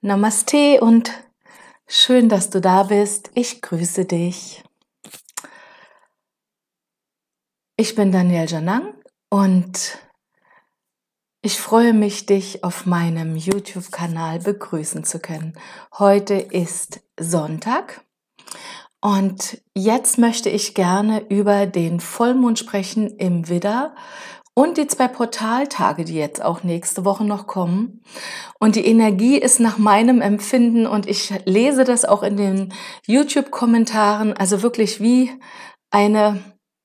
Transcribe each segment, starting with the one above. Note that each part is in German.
Namaste und schön, dass du da bist. Ich grüße dich. Ich bin Daniel Janang und ich freue mich, dich auf meinem YouTube-Kanal begrüßen zu können. Heute ist Sonntag und jetzt möchte ich gerne über den Vollmond sprechen im Widder und die zwei Portaltage, die jetzt auch nächste Woche noch kommen. Und die Energie ist nach meinem Empfinden und ich lese das auch in den YouTube-Kommentaren, also wirklich wie eine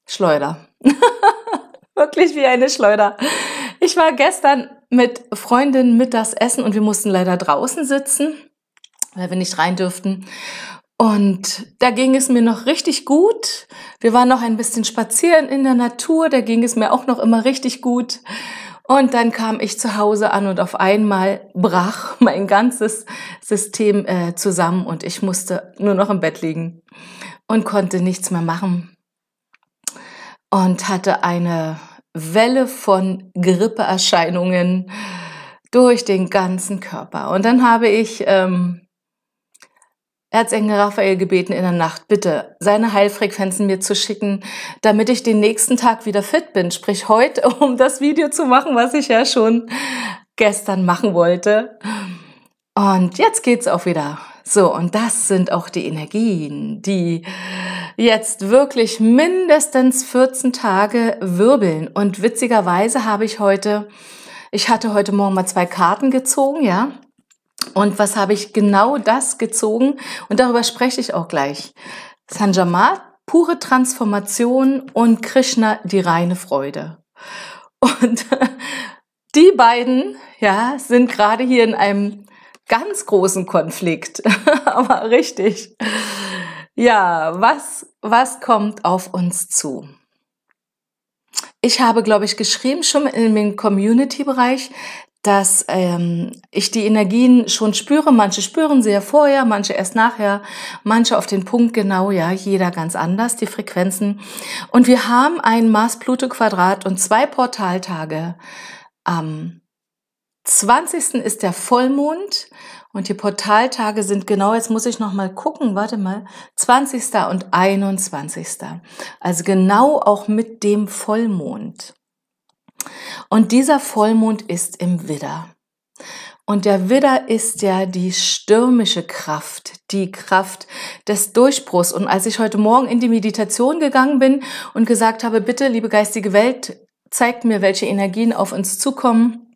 Schleuder. wirklich wie eine Schleuder. Ich war gestern mit Freundinnen mittags essen und wir mussten leider draußen sitzen, weil wir nicht rein dürften. Und da ging es mir noch richtig gut. Wir waren noch ein bisschen spazieren in der Natur, da ging es mir auch noch immer richtig gut. Und dann kam ich zu Hause an und auf einmal brach mein ganzes System äh, zusammen und ich musste nur noch im Bett liegen und konnte nichts mehr machen. Und hatte eine Welle von Grippeerscheinungen durch den ganzen Körper. Und dann habe ich ähm, Erzengel Raphael gebeten in der Nacht, bitte seine Heilfrequenzen mir zu schicken, damit ich den nächsten Tag wieder fit bin, sprich heute, um das Video zu machen, was ich ja schon gestern machen wollte. Und jetzt geht's auch wieder. So, und das sind auch die Energien, die jetzt wirklich mindestens 14 Tage wirbeln. Und witzigerweise habe ich heute, ich hatte heute Morgen mal zwei Karten gezogen, ja. Und was habe ich genau das gezogen? Und darüber spreche ich auch gleich. Sanjamat, pure Transformation und Krishna, die reine Freude. Und die beiden, ja, sind gerade hier in einem ganz großen Konflikt. Aber richtig. Ja, was, was kommt auf uns zu? Ich habe, glaube ich, geschrieben schon in dem Community-Bereich, dass ähm, ich die Energien schon spüre. Manche spüren sie ja vorher, manche erst nachher, manche auf den Punkt genau, ja, jeder ganz anders, die Frequenzen. Und wir haben ein Mars-Pluto-Quadrat und zwei Portaltage. Am 20. ist der Vollmond und die Portaltage sind genau, jetzt muss ich nochmal gucken, warte mal, 20. und 21. Also genau auch mit dem Vollmond. Und dieser Vollmond ist im Widder. Und der Widder ist ja die stürmische Kraft, die Kraft des Durchbruchs. Und als ich heute Morgen in die Meditation gegangen bin und gesagt habe, bitte, liebe geistige Welt, zeigt mir, welche Energien auf uns zukommen,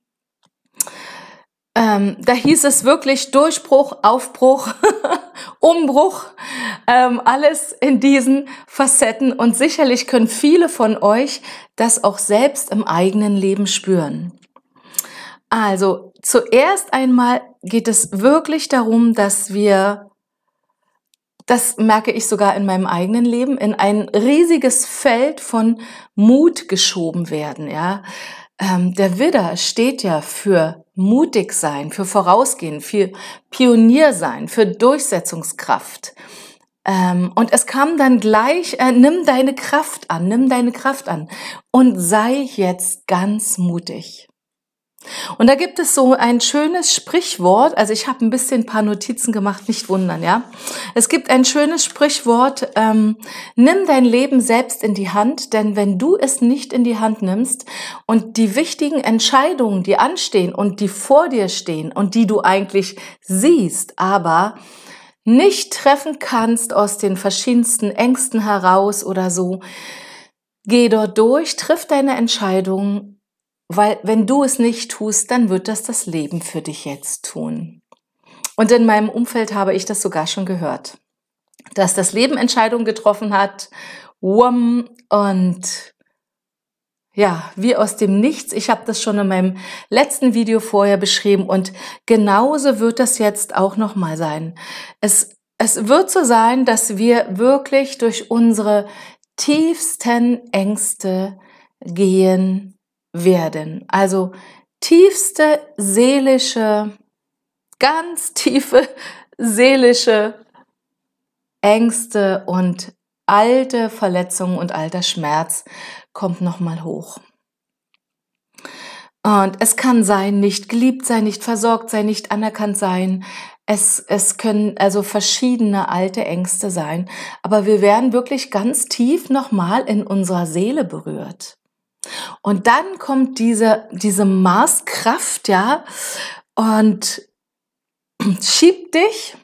ähm, da hieß es wirklich Durchbruch, Aufbruch, Umbruch, ähm, alles in diesen Facetten. Und sicherlich können viele von euch das auch selbst im eigenen Leben spüren. Also zuerst einmal geht es wirklich darum, dass wir, das merke ich sogar in meinem eigenen Leben, in ein riesiges Feld von Mut geschoben werden, ja ähm, der Widder steht ja für mutig sein, für Vorausgehen, für Pionier sein, für Durchsetzungskraft. Ähm, und es kam dann gleich, äh, nimm deine Kraft an, nimm deine Kraft an und sei jetzt ganz mutig. Und da gibt es so ein schönes Sprichwort, also ich habe ein bisschen ein paar Notizen gemacht, nicht wundern, ja. Es gibt ein schönes Sprichwort, ähm, nimm dein Leben selbst in die Hand, denn wenn du es nicht in die Hand nimmst und die wichtigen Entscheidungen, die anstehen und die vor dir stehen und die du eigentlich siehst, aber nicht treffen kannst aus den verschiedensten Ängsten heraus oder so, geh dort durch, triff deine Entscheidungen weil wenn du es nicht tust, dann wird das das Leben für dich jetzt tun. Und in meinem Umfeld habe ich das sogar schon gehört, dass das Leben Entscheidungen getroffen hat. Wum, und ja, wie aus dem Nichts. Ich habe das schon in meinem letzten Video vorher beschrieben und genauso wird das jetzt auch nochmal sein. Es, es wird so sein, dass wir wirklich durch unsere tiefsten Ängste gehen werden. Also tiefste seelische, ganz tiefe seelische Ängste und alte Verletzungen und alter Schmerz kommt nochmal hoch. Und es kann sein, nicht geliebt sein, nicht versorgt sein, nicht anerkannt sein. Es, es können also verschiedene alte Ängste sein. Aber wir werden wirklich ganz tief nochmal in unserer Seele berührt. Und dann kommt diese, diese Marskraft, ja, und schiebt dich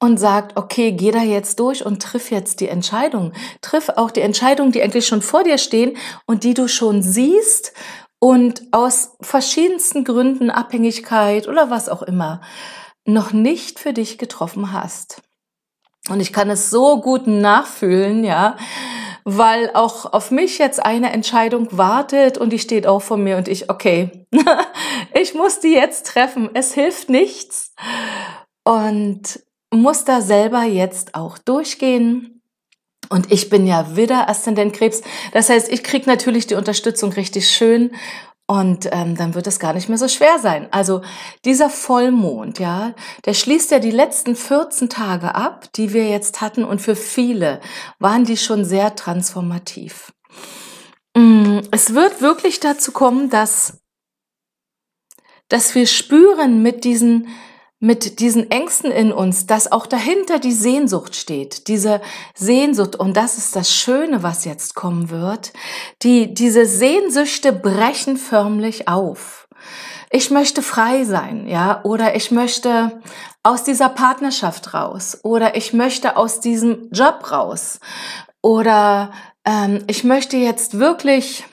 und sagt, okay, geh da jetzt durch und triff jetzt die Entscheidung. Triff auch die Entscheidung, die eigentlich schon vor dir stehen und die du schon siehst und aus verschiedensten Gründen, Abhängigkeit oder was auch immer, noch nicht für dich getroffen hast. Und ich kann es so gut nachfühlen, ja, weil auch auf mich jetzt eine Entscheidung wartet und die steht auch vor mir und ich, okay, ich muss die jetzt treffen. Es hilft nichts. Und muss da selber jetzt auch durchgehen. Und ich bin ja wieder Aszendent Krebs. Das heißt, ich krieg natürlich die Unterstützung richtig schön und ähm, dann wird es gar nicht mehr so schwer sein. Also dieser Vollmond, ja, der schließt ja die letzten 14 Tage ab, die wir jetzt hatten. Und für viele waren die schon sehr transformativ. Mm, es wird wirklich dazu kommen, dass, dass wir spüren mit diesen mit diesen Ängsten in uns, dass auch dahinter die Sehnsucht steht, diese Sehnsucht, und das ist das Schöne, was jetzt kommen wird, die, diese Sehnsüchte brechen förmlich auf. Ich möchte frei sein, ja, oder ich möchte aus dieser Partnerschaft raus, oder ich möchte aus diesem Job raus, oder ähm, ich möchte jetzt wirklich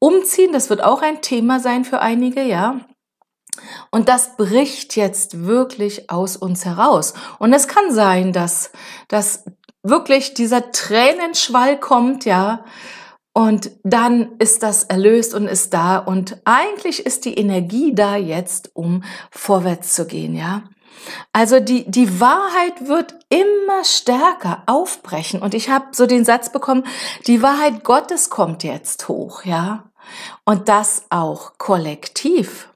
umziehen, das wird auch ein Thema sein für einige, ja und das bricht jetzt wirklich aus uns heraus. Und es kann sein, dass, dass wirklich dieser Tränenschwall kommt, ja. Und dann ist das erlöst und ist da. Und eigentlich ist die Energie da jetzt, um vorwärts zu gehen, ja. Also die, die Wahrheit wird immer stärker aufbrechen. Und ich habe so den Satz bekommen, die Wahrheit Gottes kommt jetzt hoch, ja. Und das auch kollektiv.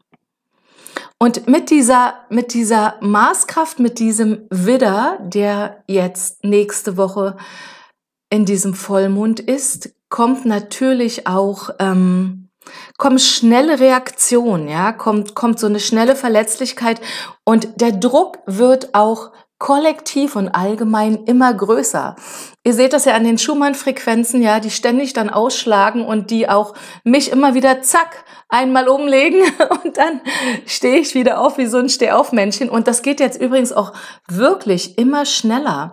Und mit dieser, mit dieser Maßkraft, mit diesem Widder, der jetzt nächste Woche in diesem Vollmond ist, kommt natürlich auch, ähm, kommt schnelle Reaktion, ja, kommt, kommt so eine schnelle Verletzlichkeit und der Druck wird auch kollektiv und allgemein immer größer. Ihr seht das ja an den Schumann-Frequenzen, ja, die ständig dann ausschlagen und die auch mich immer wieder zack einmal umlegen und dann stehe ich wieder auf wie so ein Stehaufmännchen. Und das geht jetzt übrigens auch wirklich immer schneller.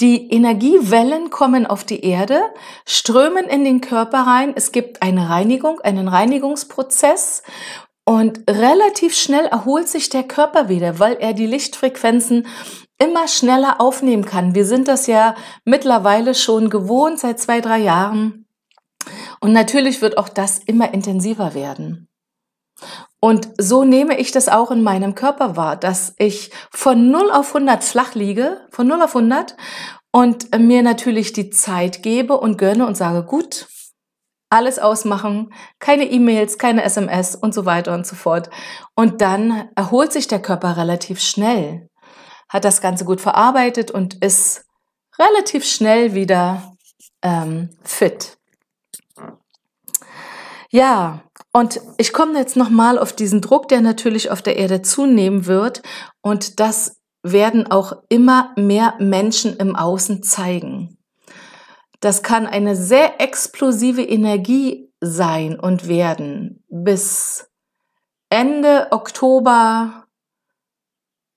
Die Energiewellen kommen auf die Erde, strömen in den Körper rein. Es gibt eine Reinigung, einen Reinigungsprozess und relativ schnell erholt sich der Körper wieder, weil er die Lichtfrequenzen immer schneller aufnehmen kann. Wir sind das ja mittlerweile schon gewohnt seit zwei, drei Jahren. Und natürlich wird auch das immer intensiver werden. Und so nehme ich das auch in meinem Körper wahr, dass ich von 0 auf 100 flach liege, von 0 auf 100 und mir natürlich die Zeit gebe und gönne und sage, gut, alles ausmachen, keine E-Mails, keine SMS und so weiter und so fort. Und dann erholt sich der Körper relativ schnell hat das Ganze gut verarbeitet und ist relativ schnell wieder ähm, fit. Ja, und ich komme jetzt nochmal auf diesen Druck, der natürlich auf der Erde zunehmen wird. Und das werden auch immer mehr Menschen im Außen zeigen. Das kann eine sehr explosive Energie sein und werden. Bis Ende Oktober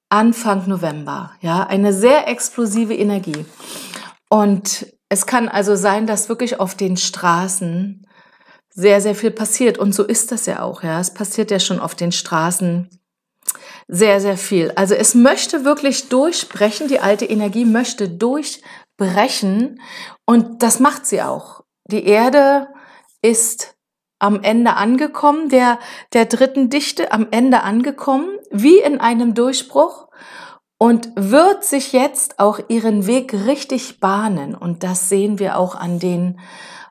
Anfang November. Ja, eine sehr explosive Energie. Und es kann also sein, dass wirklich auf den Straßen sehr, sehr viel passiert. Und so ist das ja auch. Ja, es passiert ja schon auf den Straßen sehr, sehr viel. Also es möchte wirklich durchbrechen. Die alte Energie möchte durchbrechen. Und das macht sie auch. Die Erde ist am Ende angekommen, der, der dritten Dichte, am Ende angekommen, wie in einem Durchbruch und wird sich jetzt auch ihren Weg richtig bahnen. Und das sehen wir auch an den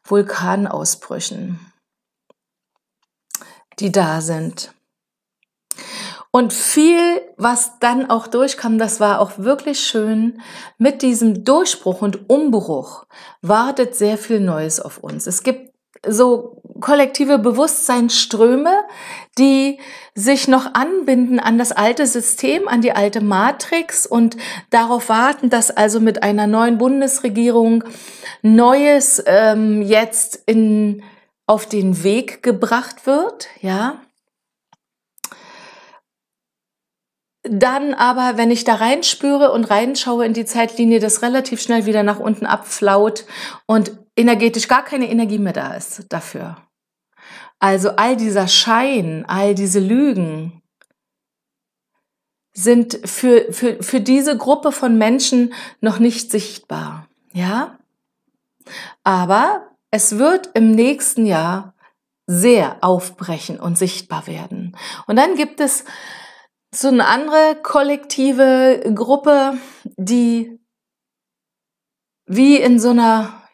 Vulkanausbrüchen, die da sind. Und viel, was dann auch durchkam, das war auch wirklich schön. Mit diesem Durchbruch und Umbruch wartet sehr viel Neues auf uns. Es gibt so kollektive Bewusstseinsströme, die sich noch anbinden an das alte System, an die alte Matrix und darauf warten, dass also mit einer neuen Bundesregierung Neues ähm, jetzt in, auf den Weg gebracht wird, ja. Dann aber, wenn ich da reinspüre und reinschaue in die Zeitlinie, das relativ schnell wieder nach unten abflaut und energetisch gar keine Energie mehr da ist dafür. Also all dieser Schein, all diese Lügen sind für, für, für diese Gruppe von Menschen noch nicht sichtbar. Ja? Aber es wird im nächsten Jahr sehr aufbrechen und sichtbar werden. Und dann gibt es so eine andere kollektive Gruppe, die wie in so einer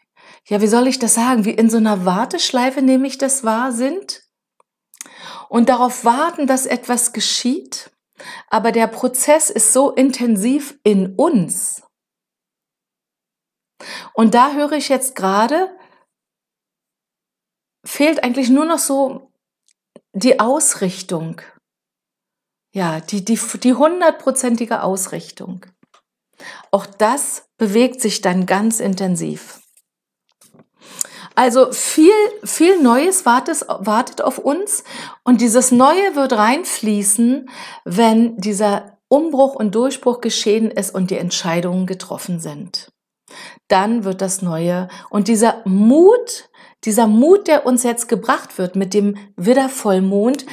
ja, wie soll ich das sagen, wie in so einer Warteschleife, nehme ich das wahr, sind und darauf warten, dass etwas geschieht. Aber der Prozess ist so intensiv in uns. Und da höre ich jetzt gerade, fehlt eigentlich nur noch so die Ausrichtung. Ja, die, die, die hundertprozentige Ausrichtung. Auch das bewegt sich dann ganz intensiv. Also viel, viel Neues wartet, wartet auf uns und dieses Neue wird reinfließen, wenn dieser Umbruch und Durchbruch geschehen ist und die Entscheidungen getroffen sind. Dann wird das Neue und dieser Mut, dieser Mut, der uns jetzt gebracht wird mit dem Widdervollmond,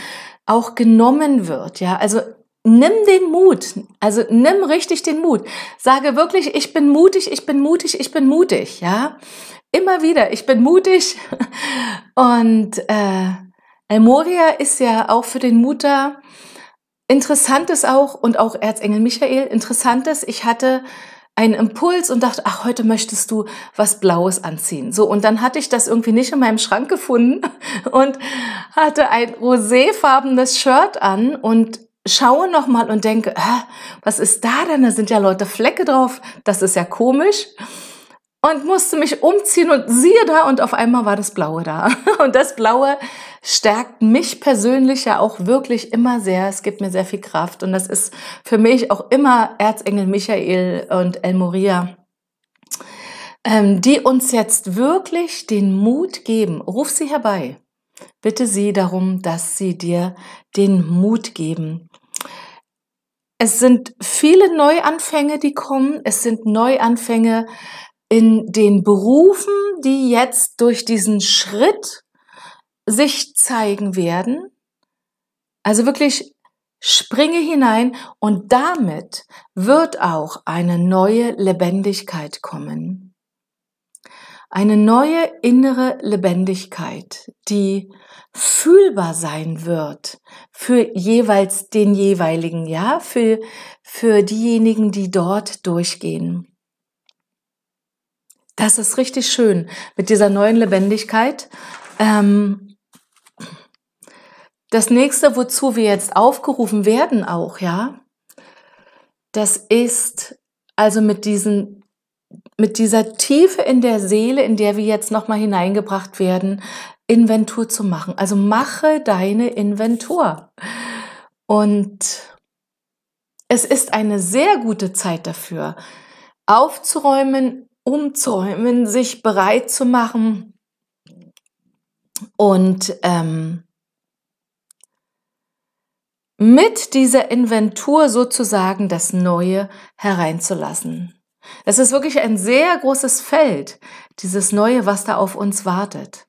auch genommen wird. Ja, also nimm den Mut. Also nimm richtig den Mut. Sage wirklich, ich bin mutig, ich bin mutig, ich bin mutig. Ja, Immer wieder, ich bin mutig. Und äh, Elmoria ist ja auch für den Mutter interessantes auch und auch Erzengel Michael interessantes. Ich hatte einen Impuls und dachte, ach, heute möchtest du was Blaues anziehen. So, und dann hatte ich das irgendwie nicht in meinem Schrank gefunden und hatte ein roséfarbenes Shirt an und schaue nochmal und denke, äh, was ist da denn? Da sind ja Leute Flecke drauf. Das ist ja komisch und musste mich umziehen und siehe da und auf einmal war das Blaue da. Und das Blaue stärkt mich persönlich ja auch wirklich immer sehr. Es gibt mir sehr viel Kraft und das ist für mich auch immer Erzengel Michael und El Moria, ähm, die uns jetzt wirklich den Mut geben. Ruf sie herbei. Bitte sie darum, dass sie dir den Mut geben, es sind viele Neuanfänge, die kommen. Es sind Neuanfänge in den Berufen, die jetzt durch diesen Schritt sich zeigen werden. Also wirklich springe hinein und damit wird auch eine neue Lebendigkeit kommen. Eine neue innere Lebendigkeit, die fühlbar sein wird für jeweils den jeweiligen, ja, für, für diejenigen, die dort durchgehen. Das ist richtig schön mit dieser neuen Lebendigkeit. Ähm, das nächste, wozu wir jetzt aufgerufen werden, auch, ja, das ist also mit diesen mit dieser Tiefe in der Seele, in der wir jetzt nochmal hineingebracht werden, Inventur zu machen. Also mache deine Inventur. Und es ist eine sehr gute Zeit dafür, aufzuräumen, umzäumen, sich bereit zu machen und ähm, mit dieser Inventur sozusagen das Neue hereinzulassen. Es ist wirklich ein sehr großes Feld, dieses Neue, was da auf uns wartet.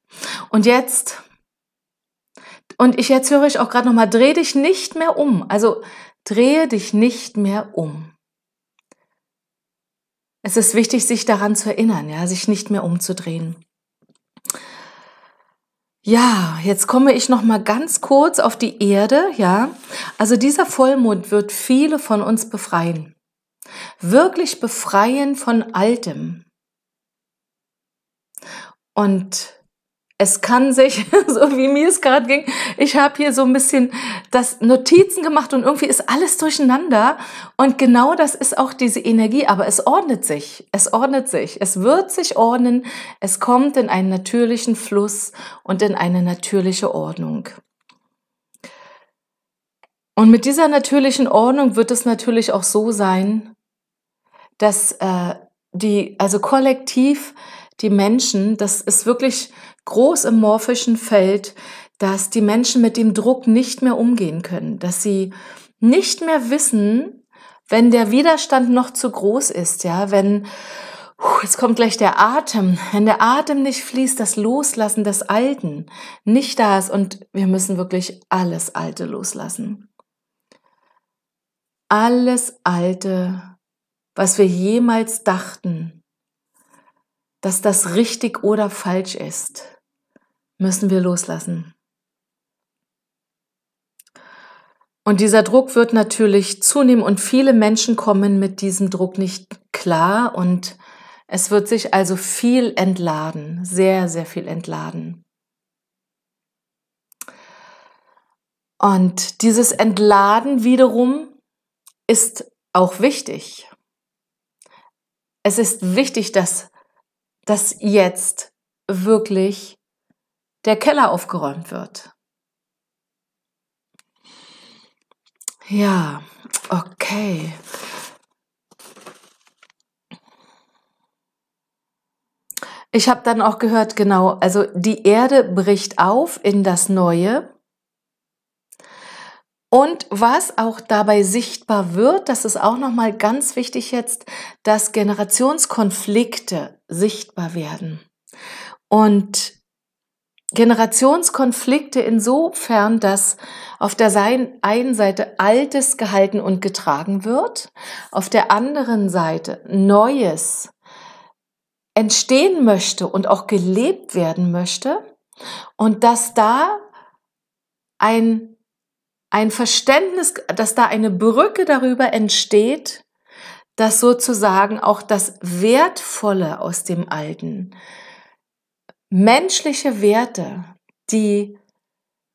Und jetzt, und ich jetzt höre ich auch gerade nochmal, dreh dich nicht mehr um. Also drehe dich nicht mehr um. Es ist wichtig, sich daran zu erinnern, ja, sich nicht mehr umzudrehen. Ja, jetzt komme ich noch mal ganz kurz auf die Erde, ja? Also dieser Vollmond wird viele von uns befreien. Wirklich befreien von altem. Und es kann sich, so wie mir es gerade ging, ich habe hier so ein bisschen das Notizen gemacht und irgendwie ist alles durcheinander. Und genau das ist auch diese Energie, aber es ordnet sich, es ordnet sich, es wird sich ordnen, es kommt in einen natürlichen Fluss und in eine natürliche Ordnung. Und mit dieser natürlichen Ordnung wird es natürlich auch so sein, dass äh, die, also kollektiv, die Menschen, das ist wirklich groß im morphischen Feld, dass die Menschen mit dem Druck nicht mehr umgehen können, dass sie nicht mehr wissen, wenn der Widerstand noch zu groß ist, ja, wenn Jetzt kommt gleich der Atem. Wenn der Atem nicht fließt, das Loslassen des Alten nicht da ist und wir müssen wirklich alles Alte loslassen. Alles Alte, was wir jemals dachten, dass das richtig oder falsch ist, müssen wir loslassen. Und dieser Druck wird natürlich zunehmen und viele Menschen kommen mit diesem Druck nicht klar und es wird sich also viel entladen, sehr, sehr viel entladen. Und dieses Entladen wiederum ist auch wichtig. Es ist wichtig, dass dass jetzt wirklich der Keller aufgeräumt wird. Ja, okay. Ich habe dann auch gehört, genau, also die Erde bricht auf in das Neue. Und was auch dabei sichtbar wird, das ist auch nochmal ganz wichtig jetzt, dass Generationskonflikte sichtbar werden. Und Generationskonflikte insofern, dass auf der einen Seite Altes gehalten und getragen wird, auf der anderen Seite Neues entstehen möchte und auch gelebt werden möchte und dass da ein ein Verständnis, dass da eine Brücke darüber entsteht, dass sozusagen auch das Wertvolle aus dem Alten, menschliche Werte, die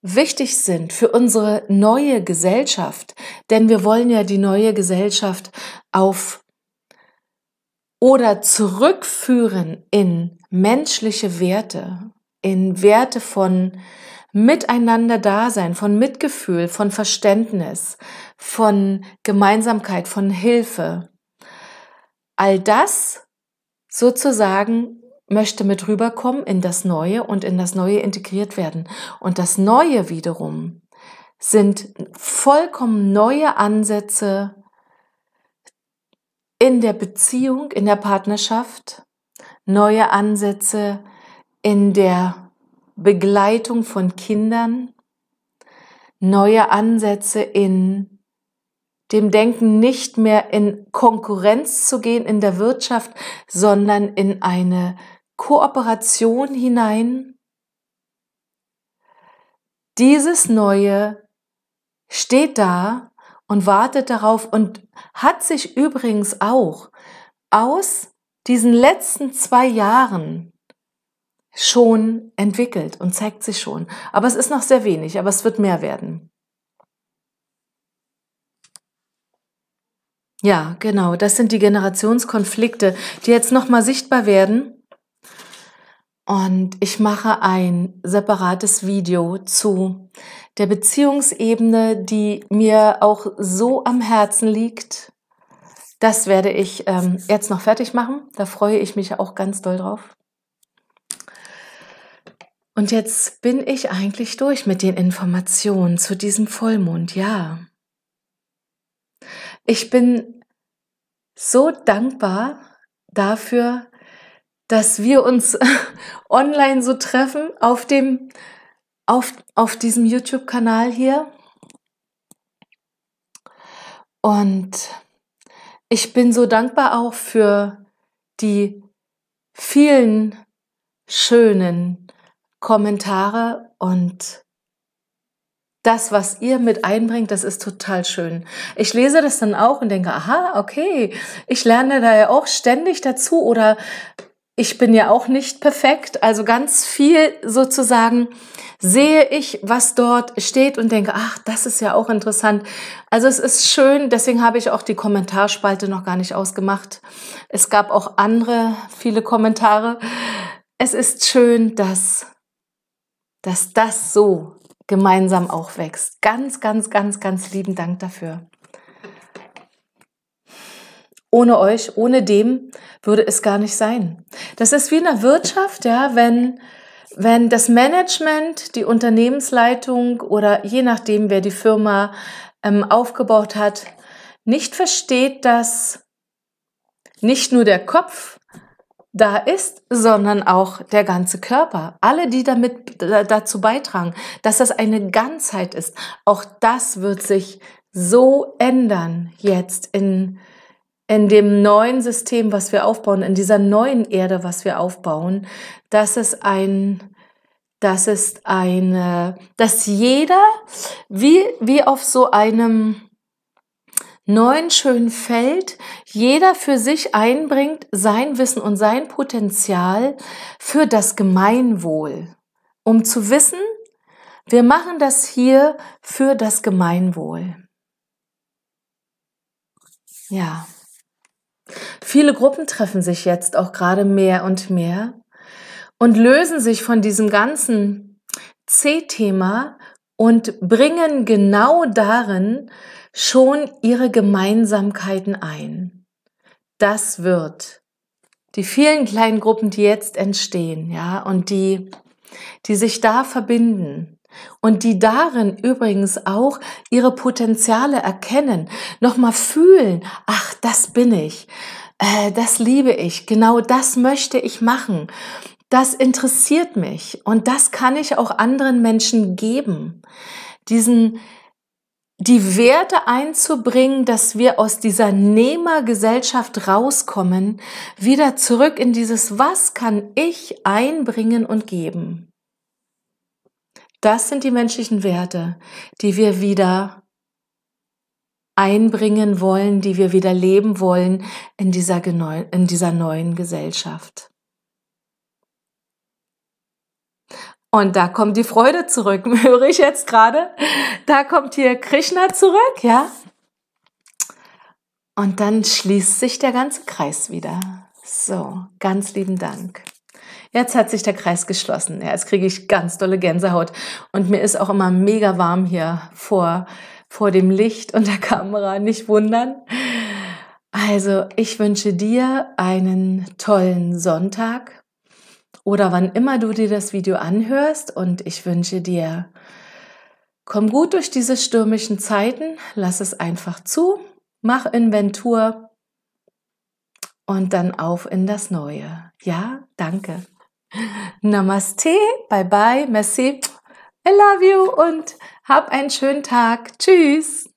wichtig sind für unsere neue Gesellschaft, denn wir wollen ja die neue Gesellschaft auf oder zurückführen in menschliche Werte, in Werte von Miteinander-Dasein, von Mitgefühl, von Verständnis, von Gemeinsamkeit, von Hilfe. All das sozusagen möchte mit rüberkommen in das Neue und in das Neue integriert werden. Und das Neue wiederum sind vollkommen neue Ansätze in der Beziehung, in der Partnerschaft, neue Ansätze in der Begleitung von Kindern, neue Ansätze in dem Denken nicht mehr in Konkurrenz zu gehen in der Wirtschaft, sondern in eine Kooperation hinein. Dieses Neue steht da und wartet darauf und hat sich übrigens auch aus diesen letzten zwei Jahren schon entwickelt und zeigt sich schon. Aber es ist noch sehr wenig, aber es wird mehr werden. Ja, genau, das sind die Generationskonflikte, die jetzt nochmal sichtbar werden. Und ich mache ein separates Video zu der Beziehungsebene, die mir auch so am Herzen liegt. Das werde ich ähm, jetzt noch fertig machen. Da freue ich mich auch ganz doll drauf. Und jetzt bin ich eigentlich durch mit den Informationen zu diesem Vollmond, ja. Ich bin so dankbar dafür, dass wir uns online so treffen auf dem auf, auf diesem YouTube-Kanal hier. Und ich bin so dankbar auch für die vielen schönen Kommentare und das, was ihr mit einbringt, das ist total schön. Ich lese das dann auch und denke, aha, okay, ich lerne da ja auch ständig dazu oder ich bin ja auch nicht perfekt. Also ganz viel sozusagen sehe ich, was dort steht und denke, ach, das ist ja auch interessant. Also es ist schön, deswegen habe ich auch die Kommentarspalte noch gar nicht ausgemacht. Es gab auch andere, viele Kommentare. Es ist schön, dass dass das so gemeinsam auch wächst. Ganz, ganz, ganz, ganz lieben Dank dafür. Ohne euch, ohne dem würde es gar nicht sein. Das ist wie in der Wirtschaft, ja, wenn, wenn das Management, die Unternehmensleitung oder je nachdem, wer die Firma ähm, aufgebaut hat, nicht versteht, dass nicht nur der Kopf da ist, sondern auch der ganze Körper. Alle, die damit dazu beitragen, dass das eine Ganzheit ist. Auch das wird sich so ändern jetzt in, in dem neuen System, was wir aufbauen, in dieser neuen Erde, was wir aufbauen, dass es ein, das ist eine, dass jeder wie, wie auf so einem, neuen schönen Feld, jeder für sich einbringt sein Wissen und sein Potenzial für das Gemeinwohl, um zu wissen, wir machen das hier für das Gemeinwohl. Ja. Viele Gruppen treffen sich jetzt auch gerade mehr und mehr und lösen sich von diesem ganzen C-Thema und bringen genau darin schon ihre Gemeinsamkeiten ein. Das wird die vielen kleinen Gruppen, die jetzt entstehen, ja, und die, die sich da verbinden und die darin übrigens auch ihre Potenziale erkennen, nochmal fühlen, ach, das bin ich, äh, das liebe ich, genau das möchte ich machen, das interessiert mich und das kann ich auch anderen Menschen geben. Diesen, die Werte einzubringen, dass wir aus dieser Nehmergesellschaft rauskommen, wieder zurück in dieses Was kann ich einbringen und geben. Das sind die menschlichen Werte, die wir wieder einbringen wollen, die wir wieder leben wollen in dieser, in dieser neuen Gesellschaft. Und da kommt die Freude zurück, höre ich jetzt gerade. Da kommt hier Krishna zurück, ja. Und dann schließt sich der ganze Kreis wieder. So, ganz lieben Dank. Jetzt hat sich der Kreis geschlossen. Ja, jetzt kriege ich ganz dolle Gänsehaut. Und mir ist auch immer mega warm hier vor, vor dem Licht und der Kamera. Nicht wundern. Also, ich wünsche dir einen tollen Sonntag oder wann immer du dir das Video anhörst. Und ich wünsche dir, komm gut durch diese stürmischen Zeiten, lass es einfach zu, mach Inventur und dann auf in das Neue. Ja, danke. Namaste, bye bye, merci, I love you und hab einen schönen Tag. Tschüss.